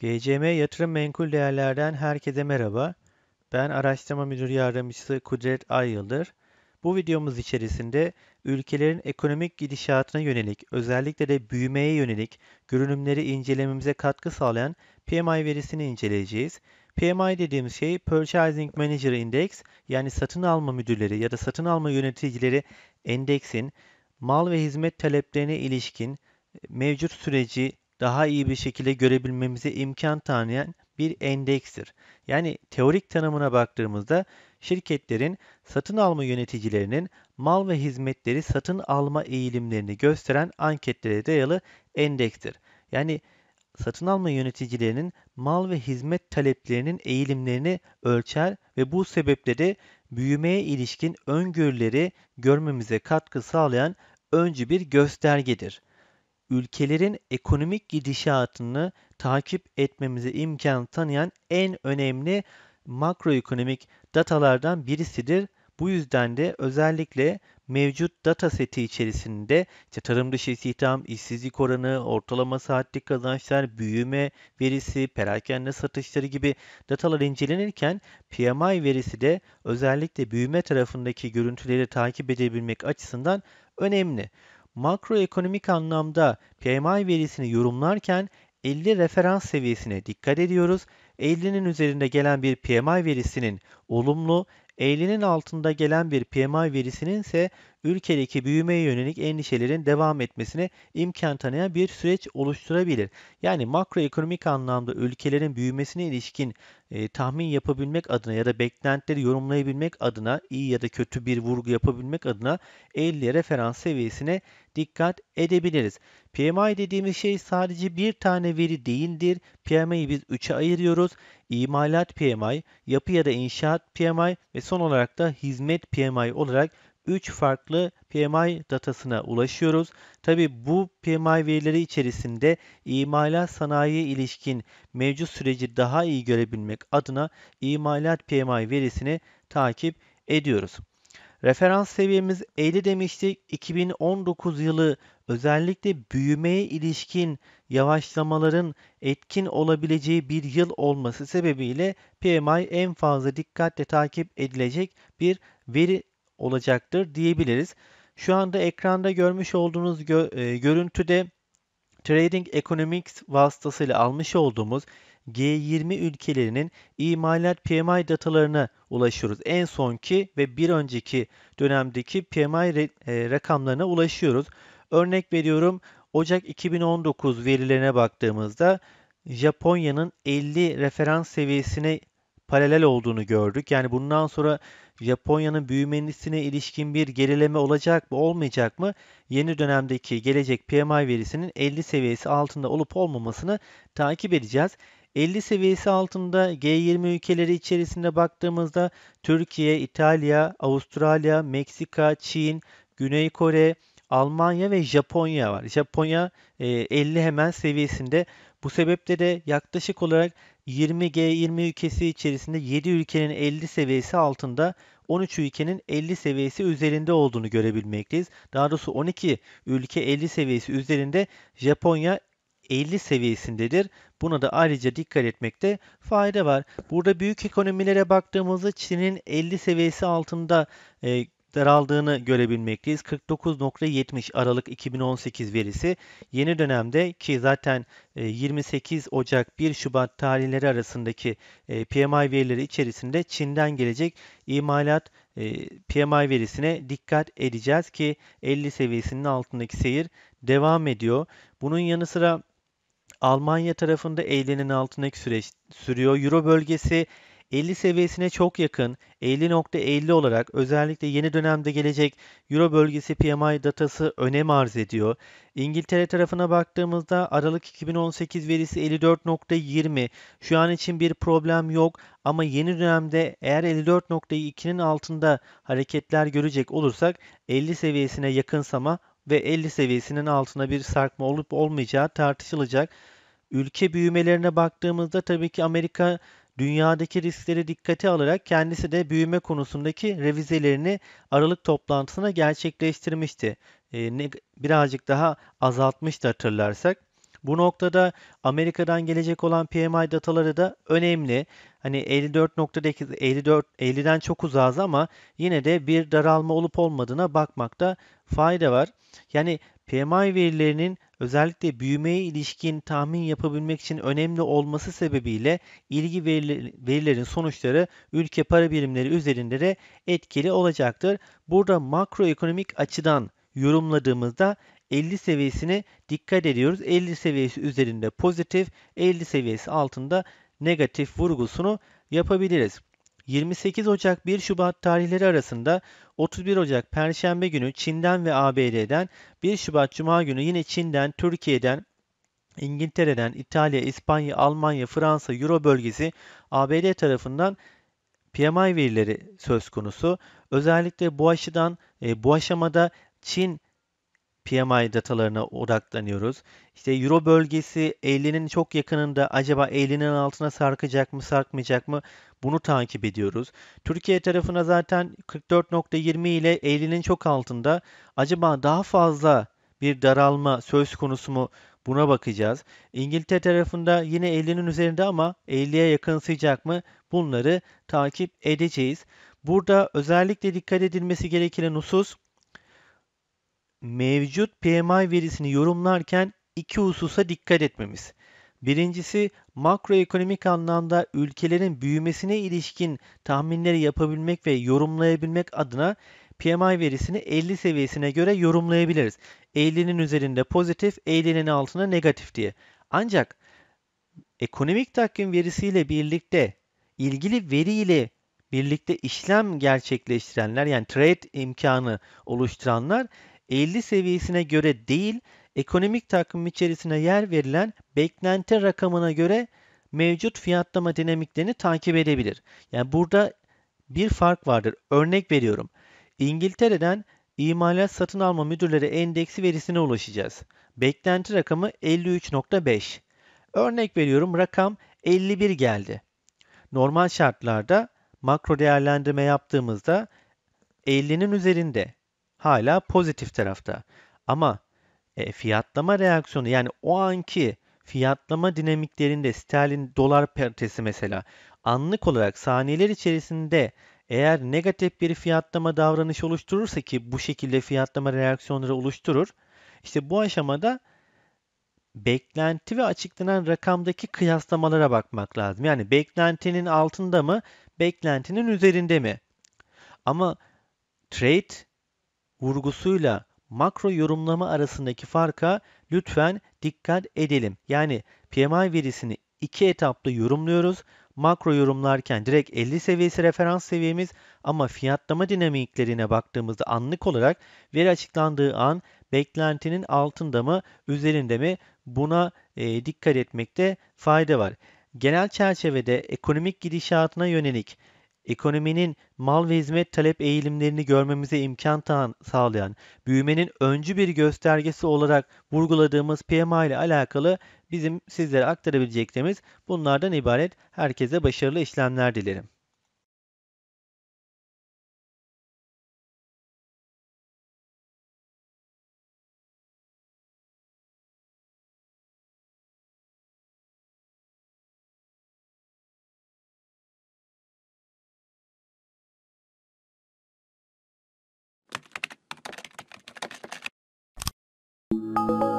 GCM Yatırım Menkul Değerler'den herkese merhaba. Ben araştırma müdürü yardımcısı Kudret Ay bu videomuz içerisinde ülkelerin ekonomik gidişatına yönelik, özellikle de büyümeye yönelik görünümleri incelememize katkı sağlayan PMI verisini inceleyeceğiz. PMI dediğimiz şey Purchasing Manager Index yani satın alma müdürleri ya da satın alma yöneticileri endeksin mal ve hizmet taleplerine ilişkin mevcut süreci daha iyi bir şekilde görebilmemize imkan tanıyan bir endekstir. Yani teorik tanımına baktığımızda şirketlerin satın alma yöneticilerinin mal ve hizmetleri satın alma eğilimlerini gösteren anketlere dayalı endekstir. Yani satın alma yöneticilerinin mal ve hizmet taleplerinin eğilimlerini ölçer ve bu sebeple de büyümeye ilişkin öngörüleri görmemize katkı sağlayan öncü bir göstergedir. Ülkelerin ekonomik gidişatını takip etmemize imkan tanıyan en önemli makroekonomik datalardan birisidir. Bu yüzden de özellikle mevcut data seti içerisinde işte tarım dışı istihdam, işsizlik oranı, ortalama saatlik kazançlar, büyüme verisi, perakende satışları gibi datalar incelenirken PMI verisi de özellikle büyüme tarafındaki görüntüleri takip edebilmek açısından önemli. Makroekonomik anlamda PMI verisini yorumlarken 50 referans seviyesine dikkat ediyoruz 50'nin üzerinde gelen bir PMI verisinin olumlu, 50'nin altında gelen bir PMI verisinin ise ülkedeki büyümeye yönelik endişelerin devam etmesine imkan tanıyan bir süreç oluşturabilir. Yani makroekonomik anlamda ülkelerin büyümesine ilişkin e, tahmin yapabilmek adına ya da beklentileri yorumlayabilmek adına iyi ya da kötü bir vurgu yapabilmek adına 50 referans seviyesine dikkat edebiliriz. PMI dediğimiz şey sadece bir tane veri değildir. PMI'yi biz 3'e ayırıyoruz. İmalat PMI, yapı ya da inşaat PMI ve son olarak da hizmet PMI olarak 3 farklı PMI datasına ulaşıyoruz. Tabi bu PMI verileri içerisinde imalat sanayiye ilişkin mevcut süreci daha iyi görebilmek adına imalat PMI verisini takip ediyoruz. Referans seviyemiz 50 demiştik. 2019 yılı özellikle büyümeye ilişkin yavaşlamaların etkin olabileceği bir yıl olması sebebiyle PMI en fazla dikkatle takip edilecek bir veri olacaktır diyebiliriz. Şu anda ekranda görmüş olduğunuz gö e, görüntüde Trading Economics vasıtasıyla almış olduğumuz G20 ülkelerinin imalat PMI datalarına ulaşıyoruz. En sonki ve bir önceki dönemdeki PMI e, rakamlarına ulaşıyoruz. Örnek veriyorum Ocak 2019 verilerine baktığımızda Japonya'nın 50 referans seviyesine paralel olduğunu gördük. Yani bundan sonra Japonya'nın büyümesine ilişkin bir gerileme olacak mı olmayacak mı? Yeni dönemdeki gelecek PMI verisinin 50 seviyesi altında olup olmamasını takip edeceğiz. 50 seviyesi altında G20 ülkeleri içerisinde baktığımızda Türkiye, İtalya, Avustralya, Meksika, Çin, Güney Kore, Almanya ve Japonya var. Japonya 50 e, hemen seviyesinde. Bu sebeple de yaklaşık olarak 20 G20 ülkesi içerisinde 7 ülkenin 50 seviyesi altında 13 ülkenin 50 seviyesi üzerinde olduğunu görebilmekteyiz. Daha doğrusu 12 ülke 50 seviyesi üzerinde Japonya 50 seviyesindedir. Buna da ayrıca dikkat etmekte fayda var. Burada büyük ekonomilere baktığımızda Çin'in 50 seviyesi altında e, daraldığını görebilmekteyiz. 49.70 Aralık 2018 verisi yeni dönemde ki zaten 28 e, Ocak 1 Şubat tarihleri arasındaki e, PMI verileri içerisinde Çin'den gelecek imalat e, PMI verisine dikkat edeceğiz ki 50 seviyesinin altındaki seyir devam ediyor. Bunun yanı sıra Almanya tarafında eğlenin altındaki süreç sürüyor. Euro bölgesi 50 seviyesine çok yakın 50.50 olarak özellikle yeni dönemde gelecek Euro bölgesi PMI datası önem arz ediyor. İngiltere tarafına baktığımızda Aralık 2018 verisi 54.20 şu an için bir problem yok ama yeni dönemde eğer 54.2'nin altında hareketler görecek olursak 50 seviyesine yakınsama ve 50 seviyesinin altına bir sarkma olup olmayacağı tartışılacak. Ülke büyümelerine baktığımızda tabii ki Amerika dünyadaki riskleri dikkate alarak kendisi de büyüme konusundaki revizelerini Aralık toplantısına gerçekleştirmişti. Ee, birazcık daha azaltmıştı hatırlarsak. Bu noktada Amerika'dan gelecek olan PMI dataları da önemli. Hani 54.8 54 50'den çok uzağız ama yine de bir daralma olup olmadığına bakmakta fayda var. Yani PMI verilerinin özellikle büyümeye ilişkin tahmin yapabilmek için önemli olması sebebiyle ilgi verilerin sonuçları ülke para birimleri üzerinde de etkili olacaktır. Burada makroekonomik açıdan yorumladığımızda 50 seviyesine dikkat ediyoruz. 50 seviyesi üzerinde pozitif, 50 seviyesi altında negatif vurgusunu yapabiliriz. 28 Ocak 1 Şubat tarihleri arasında 31 Ocak Perşembe günü Çin'den ve ABD'den, 1 Şubat Cuma günü yine Çin'den, Türkiye'den, İngiltere'den, İtalya, İspanya, Almanya, Fransa, Euro bölgesi ABD tarafından PMI verileri söz konusu. Özellikle bu aşıdan, e, bu aşamada Çin PMI datalarına odaklanıyoruz. İşte Euro bölgesi 50'nin çok yakınında acaba 50'nin altına sarkacak mı sarkmayacak mı bunu takip ediyoruz. Türkiye tarafına zaten 44.20 ile 50'nin çok altında acaba daha fazla bir daralma söz konusu mu buna bakacağız. İngiltere tarafında yine 50'nin üzerinde ama 50'ye yakın sıcak mı bunları takip edeceğiz. Burada özellikle dikkat edilmesi gereken husus mevcut PMI verisini yorumlarken iki hususa dikkat etmemiz. Birincisi makroekonomik anlamda ülkelerin büyümesine ilişkin tahminleri yapabilmek ve yorumlayabilmek adına PMI verisini 50 seviyesine göre yorumlayabiliriz. 50'nin üzerinde pozitif, 50'nin altında negatif diye. Ancak ekonomik takvim verisiyle birlikte ilgili veriyle birlikte işlem gerçekleştirenler yani trade imkanı oluşturanlar 50 seviyesine göre değil, ekonomik takım içerisine yer verilen beklenti rakamına göre mevcut fiyatlama dinamiklerini takip edebilir. Yani burada bir fark vardır. Örnek veriyorum. İngiltere'den imalat satın alma müdürleri endeksi verisine ulaşacağız. Beklenti rakamı 53.5. Örnek veriyorum rakam 51 geldi. Normal şartlarda makro değerlendirme yaptığımızda 50'nin üzerinde hala pozitif tarafta. Ama e, fiyatlama reaksiyonu yani o anki fiyatlama dinamiklerinde sterlin dolar paritesi mesela anlık olarak saniyeler içerisinde eğer negatif bir fiyatlama davranışı oluşturursa ki bu şekilde fiyatlama reaksiyonları oluşturur. İşte bu aşamada beklenti ve açıklanan rakamdaki kıyaslamalara bakmak lazım. Yani beklentinin altında mı, beklentinin üzerinde mi? Ama trade vurgusuyla makro yorumlama arasındaki farka lütfen dikkat edelim. Yani PMI verisini iki etaplı yorumluyoruz. Makro yorumlarken direkt 50 seviyesi referans seviyemiz ama fiyatlama dinamiklerine baktığımızda anlık olarak veri açıklandığı an beklentinin altında mı üzerinde mi buna e, dikkat etmekte fayda var. Genel çerçevede ekonomik gidişatına yönelik ekonominin mal ve hizmet talep eğilimlerini görmemize imkan sağlayan, büyümenin öncü bir göstergesi olarak vurguladığımız PMI ile alakalı bizim sizlere aktarabileceklerimiz bunlardan ibaret. Herkese başarılı işlemler dilerim. Thank you.